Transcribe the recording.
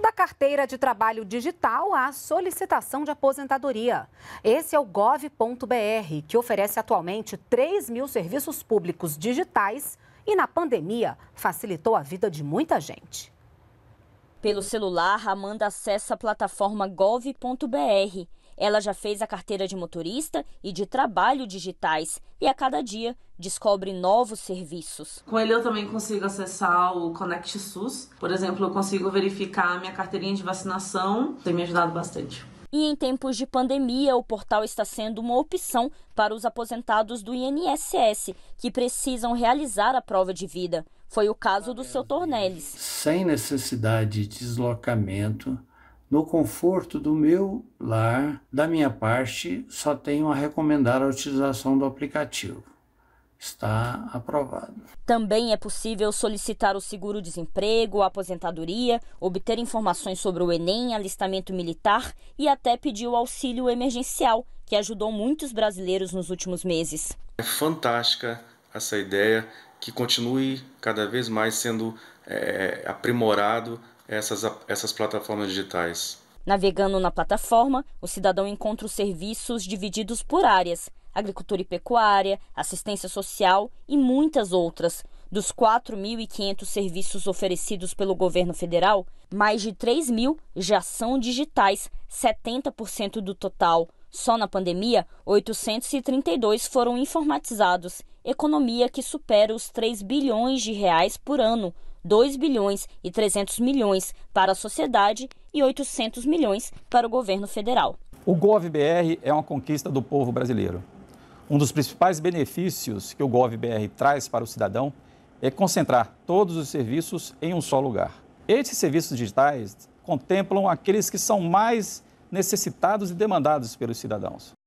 da carteira de trabalho digital à solicitação de aposentadoria. Esse é o gov.br, que oferece atualmente 3 mil serviços públicos digitais e, na pandemia, facilitou a vida de muita gente. Pelo celular, Amanda acessa a plataforma gov.br ela já fez a carteira de motorista e de trabalho digitais e a cada dia descobre novos serviços. Com ele eu também consigo acessar o Connect SUS. Por exemplo, eu consigo verificar a minha carteirinha de vacinação. Tem me ajudado bastante. E em tempos de pandemia, o portal está sendo uma opção para os aposentados do INSS que precisam realizar a prova de vida. Foi o caso do seu Tornelis. Sem necessidade de deslocamento, no conforto do meu lar, da minha parte, só tenho a recomendar a utilização do aplicativo. Está aprovado. Também é possível solicitar o seguro-desemprego, a aposentadoria, obter informações sobre o Enem, alistamento militar e até pedir o auxílio emergencial, que ajudou muitos brasileiros nos últimos meses. É fantástica essa ideia que continue cada vez mais sendo é, aprimorado essas, essas plataformas digitais? Navegando na plataforma, o cidadão encontra os serviços divididos por áreas: agricultura e pecuária, assistência social e muitas outras. Dos 4.500 serviços oferecidos pelo governo federal, mais de 3.000 mil já são digitais, 70% do total. Só na pandemia, 832 foram informatizados, economia que supera os 3 bilhões de reais por ano, 2 bilhões e 300 milhões para a sociedade e 800 milhões para o governo federal. O GovBR é uma conquista do povo brasileiro. Um dos principais benefícios que o GovBR traz para o cidadão é concentrar todos os serviços em um só lugar. Esses serviços digitais contemplam aqueles que são mais necessitados e demandados pelos cidadãos.